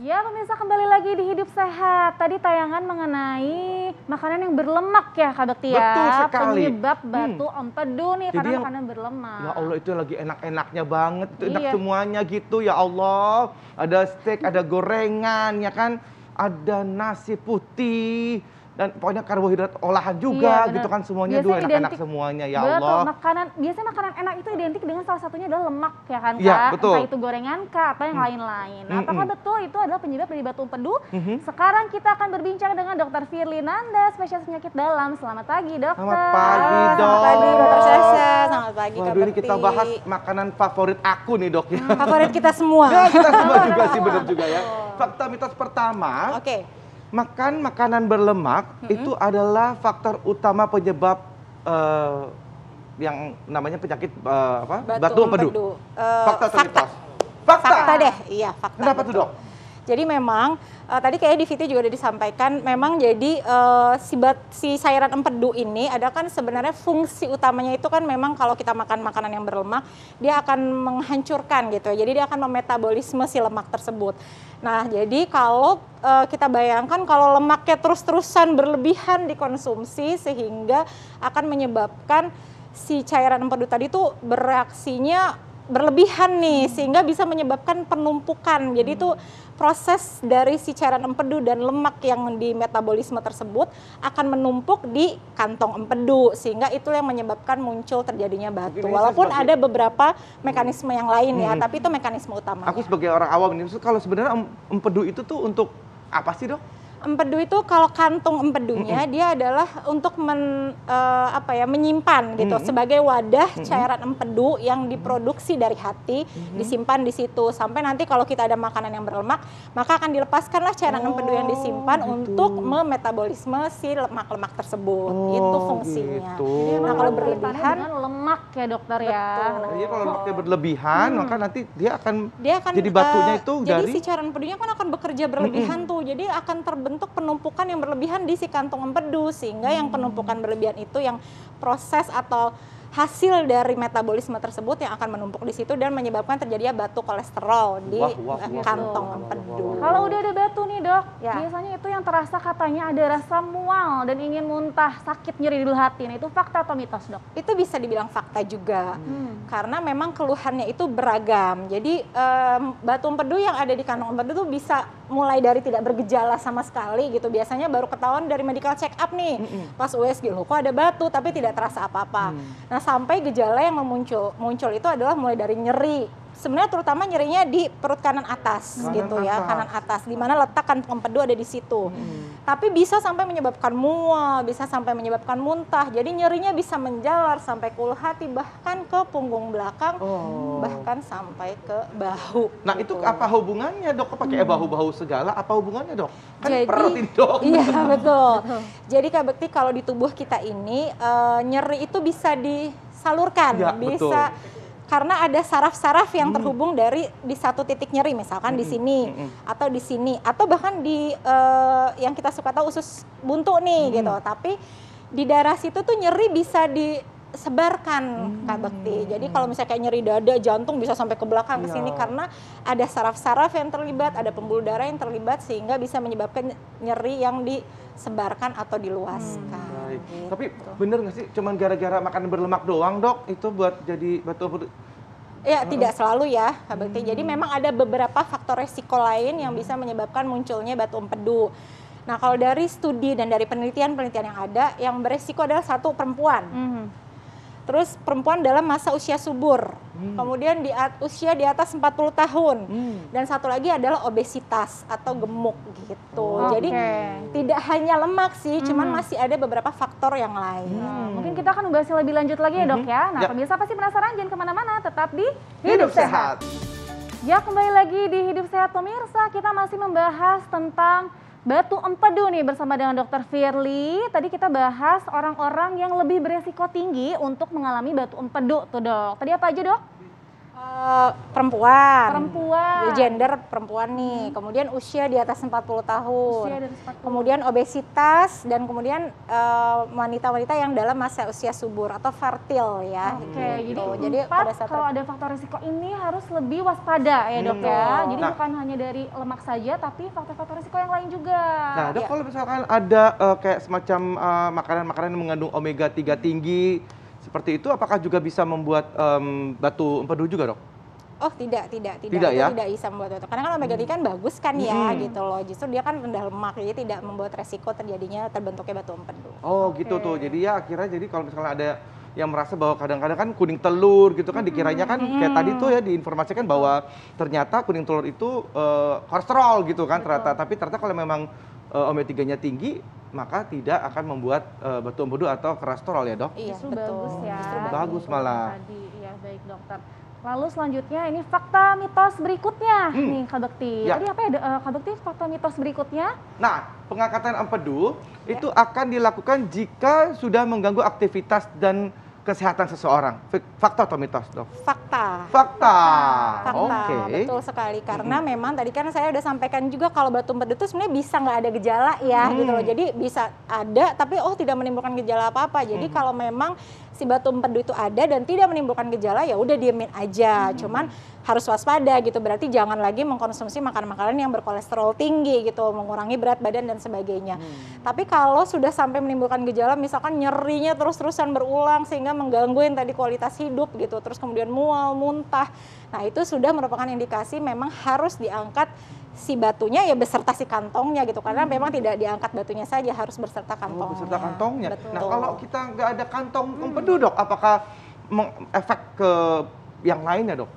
Ya pemirsa kembali lagi di Hidup Sehat. Tadi tayangan mengenai makanan yang berlemak ya Kak Bekti ya. Betul sekali. Penyebab hmm. batu hmm. empedu nih Jadi karena yang, makanan berlemak. Ya Allah itu lagi enak-enaknya banget. Itu iya. enak semuanya gitu ya Allah. Ada steak, ada gorengan ya kan. Ada nasi putih dan pokoknya karbohidrat olahan juga iya, gitu kan semuanya dua enak-enak semuanya ya betul, Allah. makanan biasanya makanan enak itu identik dengan salah satunya adalah lemak ya kan iya, Kak. betul. Entah itu gorengan Kak atau yang hmm. lain-lain. Nah, hmm. apakah hmm. betul itu adalah penyebab dari batu empedu? Hmm. Sekarang kita akan berbincang dengan Dokter Firly Nanda, spesialis penyakit dalam. Selamat pagi, Dokter. Selamat pagi, Dok. Selamat pagi, Dokter Sasha. Selamat pagi, Waduh, Kak ini kita bahas makanan favorit aku nih, Dok. Hmm. Favorit kita semua. Ya, kita semua juga sih benar juga ya. Fakta mitos pertama. Oke. Okay makan makanan berlemak mm -hmm. itu adalah faktor utama penyebab uh, yang namanya penyakit uh, apa? Batu, batu empedu. Uh, eh, fakta fakta. fakta. Fakta. deh. Iya, fakta. Kenapa tuh, Dok? Jadi memang uh, tadi kayaknya di Viti juga sudah disampaikan, memang jadi uh, si, bat, si cairan empedu ini ada kan sebenarnya fungsi utamanya itu kan memang kalau kita makan makanan yang berlemak, dia akan menghancurkan gitu. Jadi dia akan memetabolisme si lemak tersebut. Nah, jadi kalau uh, kita bayangkan kalau lemaknya terus-terusan berlebihan dikonsumsi sehingga akan menyebabkan si cairan empedu tadi itu bereaksinya berlebihan nih sehingga bisa menyebabkan penumpukan. Jadi itu proses dari si cairan empedu dan lemak yang di metabolisme tersebut akan menumpuk di kantong empedu sehingga itu yang menyebabkan muncul terjadinya batu. Walaupun ada beberapa mekanisme yang lain ya, hmm. ya, tapi itu mekanisme utama. Aku sebagai orang awam ini kalau sebenarnya empedu itu tuh untuk apa sih, Dok? empedu itu kalau kantung empedunya mm -hmm. dia adalah untuk men, uh, apa ya menyimpan gitu mm -hmm. sebagai wadah cairan empedu yang diproduksi dari hati mm -hmm. disimpan di situ sampai nanti kalau kita ada makanan yang berlemak maka akan dilepaskanlah cairan oh, empedu yang oh, disimpan gitu. untuk memetabolisme si lemak-lemak tersebut oh, itu fungsinya. Gitu. Nah kalau berlebihan lemak ya dokter ya. Nah, jadi iya, kalau lemaknya berlebihan hmm. maka nanti dia akan dia akan jadi batunya eh, itu uh, dari jadi si cairan empedunya kan akan bekerja berlebihan mm -hmm. tuh jadi akan terbentuk bentuk penumpukan yang berlebihan di si kantong empedu sehingga hmm. yang penumpukan berlebihan itu yang proses atau hasil dari metabolisme tersebut yang akan menumpuk di situ dan menyebabkan terjadinya batu kolesterol di wah, wah, wah, kantong empedu. Kalau udah ada batu nih dok, ya. biasanya itu yang terasa katanya ada rasa mual dan ingin muntah, sakit nyeri di dulu hati. Nah itu fakta atau mitos dok? Itu bisa dibilang fakta juga, hmm. karena memang keluhannya itu beragam. Jadi um, batu empedu yang ada di kantong empedu itu bisa mulai dari tidak bergejala sama sekali gitu. Biasanya baru ketahuan dari medical check up nih, pas USG loh kok ada batu tapi tidak terasa apa-apa. Hmm. Nah sampai gejala yang muncul muncul itu adalah mulai dari nyeri sebenarnya terutama nyerinya di perut kanan atas kanan gitu ya, atas. ya kanan atas di mana letak kantong empedu ada di situ hmm. tapi bisa sampai menyebabkan mual bisa sampai menyebabkan muntah jadi nyerinya bisa menjalar sampai ke hati bahkan ke punggung belakang oh. bahkan sampai ke bahu nah gitu. itu apa hubungannya dok pakai hmm. bahu-bahu segala apa hubungannya dok kan jadi, perut ini dok iya betul jadi kak Bekti kalau di tubuh kita ini uh, nyeri itu bisa disalurkan ya, bisa betul karena ada saraf-saraf yang hmm. terhubung dari di satu titik nyeri misalkan di hmm, sini hmm, atau di sini atau bahkan di uh, yang kita suka tahu usus buntu nih gitu. Tapi di daerah situ tuh nyeri bisa disebarkan, hmm. Kak Bekti. Jadi kalau misalnya kayak nyeri dada, jantung bisa sampai ke belakang ke ya. sini karena ada saraf-saraf yang terlibat, ada pembuluh darah yang terlibat sehingga bisa menyebabkan nyeri yang disebarkan atau diluaskan. Hmm gitu. Tapi bener gak sih, cuman gara-gara makan berlemak doang dok, itu buat jadi batu Ya, tidak selalu ya, berarti. Hmm. Jadi memang ada beberapa faktor resiko lain yang bisa menyebabkan munculnya batu empedu. Nah, kalau dari studi dan dari penelitian-penelitian yang ada, yang beresiko adalah satu perempuan. Hmm terus perempuan dalam masa usia subur, hmm. kemudian di usia di atas 40 tahun, hmm. dan satu lagi adalah obesitas atau gemuk gitu. Oh, Jadi okay. tidak hanya lemak sih, hmm. cuman masih ada beberapa faktor yang lain. Hmm. Ya, mungkin kita akan membahas lebih lanjut lagi ya dok hmm. ya. Nah ya. pemirsa pasti penasaran, jangan kemana-mana, tetap di Hidup, Hidup Sehat. Ya kembali lagi di Hidup Sehat pemirsa, kita masih membahas tentang Batu Empedu nih bersama dengan dokter Firly. Tadi kita bahas orang-orang yang lebih beresiko tinggi untuk mengalami batu empedu tuh dok. Tadi apa aja dok? Eh, perempuan. Perempuan. Gender perempuan nih. Hmm. Kemudian usia di atas 40 tahun. Usia Kemudian obesitas dan kemudian eh, wanita-wanita uh, yang dalam masa usia subur atau fertil ya. Oke, okay. gitu. jadi jadi pada saat kalau ada faktor risiko ini harus lebih waspada ya, Dok hmm, ya. Jadi nah, bukan hanya dari lemak saja tapi faktor-faktor risiko yang lain juga. Nah, Dok ya. kalau misalkan ada uh, kayak semacam makanan-makanan uh, yang mengandung omega 3 tinggi seperti itu apakah juga bisa membuat um, batu empedu juga dok? Oh tidak, tidak, tidak. Tidak ya? Tidak bisa membuat batu. Karena kan omega 3 kan bagus kan ya hmm. gitu loh. Justru dia kan rendah lemak, jadi tidak membuat resiko terjadinya terbentuknya batu empedu. Oh okay. gitu tuh. Jadi ya akhirnya jadi kalau misalnya ada yang merasa bahwa kadang-kadang kan kuning telur gitu kan dikiranya kan hmm. kayak tadi tuh ya diinformasikan bahwa ternyata kuning telur itu uh, kolesterol gitu kan Betul. ternyata tapi ternyata kalau memang uh, omega 3-nya tinggi maka tidak akan membuat uh, batu empedu atau kolesterol ya dok? Iya betul. Bagus ya. Justru bagus, bagus malah. Tadi. Iya baik dokter. Lalu selanjutnya ini fakta mitos berikutnya hmm. nih Kak Bekti. Ya. Tadi apa ya uh, Kak Bekti fakta mitos berikutnya? Nah pengangkatan empedu ya. itu akan dilakukan jika sudah mengganggu aktivitas dan kesehatan seseorang? Fakta atau mitos dok? Fakta. Fakta. Fakta. Oke. Okay. Betul sekali karena -hmm. memang tadi kan saya udah sampaikan juga kalau batu empedu itu sebenarnya bisa nggak ada gejala ya mm. gitu loh. Jadi bisa ada tapi oh tidak menimbulkan gejala apa apa. Jadi mm. kalau memang si batu empedu itu ada dan tidak menimbulkan gejala ya udah diemin aja. Mm. Cuman harus waspada gitu berarti jangan lagi mengkonsumsi makanan-makanan yang berkolesterol tinggi gitu mengurangi berat badan dan sebagainya hmm. tapi kalau sudah sampai menimbulkan gejala misalkan nyerinya terus-terusan berulang sehingga menggangguin tadi kualitas hidup gitu terus kemudian mual muntah nah itu sudah merupakan indikasi memang harus diangkat si batunya ya beserta si kantongnya gitu karena hmm. memang tidak diangkat batunya saja harus berserta kantongnya. Oh, beserta kantongnya. Nah kalau kita nggak ada kantong hmm. empedu dok, apakah efek ke yang lainnya dok?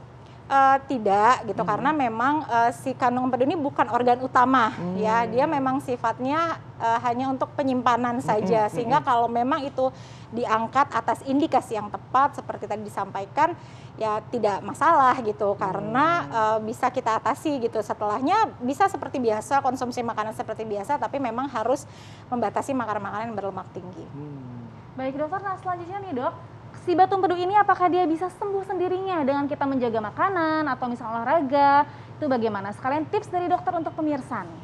Uh, tidak gitu hmm. karena memang uh, si kandung empedu ini bukan organ utama hmm. ya dia memang sifatnya uh, hanya untuk penyimpanan hmm, saja hmm. sehingga hmm. kalau memang itu diangkat atas indikasi yang tepat seperti tadi disampaikan ya tidak masalah gitu karena uh, bisa kita atasi gitu setelahnya bisa seperti biasa konsumsi makanan seperti biasa tapi memang harus membatasi makanan-makanan yang berlemak tinggi. Hmm. Baik dokter, nah selanjutnya nih dok, si batu empedu ini apakah dia bisa sembuh sendirinya dengan kita menjaga makanan atau misal olahraga? Itu bagaimana? Sekalian tips dari dokter untuk pemirsa nih.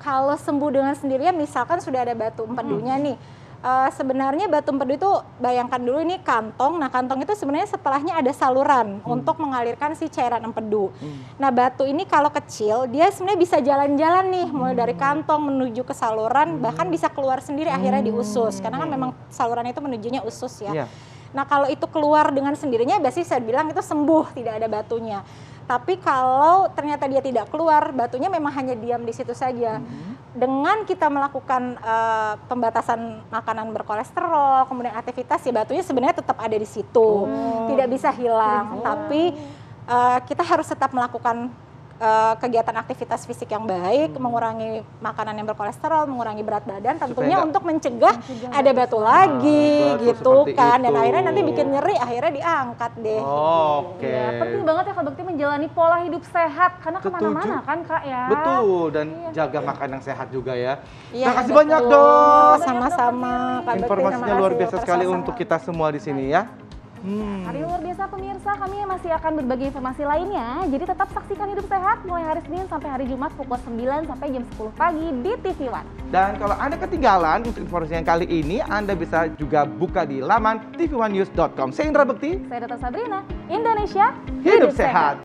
Kalau sembuh dengan sendirinya misalkan sudah ada batu empedunya hmm. nih uh, sebenarnya batu empedu itu bayangkan dulu ini kantong. Nah, kantong itu sebenarnya setelahnya ada saluran hmm. untuk mengalirkan si cairan empedu. Hmm. Nah, batu ini kalau kecil dia sebenarnya bisa jalan-jalan nih hmm. mulai mm. dari kantong menuju ke saluran, hmm. bahkan mm. bisa keluar sendiri akhirnya di usus. Karena kan mm. memang saluran itu menujunya usus ya. Yeah. Nah kalau itu keluar dengan sendirinya, biasanya saya bilang itu sembuh, tidak ada batunya. Tapi kalau ternyata dia tidak keluar, batunya memang hanya diam di situ saja. Mm-hmm. Dengan kita melakukan uh, pembatasan makanan berkolesterol, kemudian aktivitas, ya batunya sebenarnya tetap ada di situ, -hmm. tidak bisa hilang. -hmm. Tapi uh, kita harus tetap melakukan kegiatan aktivitas fisik yang baik, hmm. mengurangi makanan yang berkolesterol, mengurangi berat badan, tentunya untuk mencegah, mencegah ada batu lagi gitu kan. Itu. Dan akhirnya nanti bikin nyeri, akhirnya diangkat deh. Oh, Oke. Okay. Ya, penting banget ya Kak bakti menjalani pola hidup sehat karena kemana-mana kan Kak ya. Betul dan iya. jaga makan yang sehat juga ya. Iya, Terima kasih banyak dong. Sama-sama. Informasinya luar biasa sekali untuk kita semua di sini ya. Hmm. Hari luar biasa pemirsa, kami masih akan berbagi informasi lainnya. Jadi tetap saksikan Hidup Sehat mulai hari Senin sampai hari Jumat pukul 9 sampai jam 10 pagi di TV One. Dan kalau Anda ketinggalan untuk informasi yang kali ini, Anda bisa juga buka di laman tv newscom Saya Indra Bekti. Saya Dato Sabrina. Indonesia, Hidup, Hidup Sehat. sehat.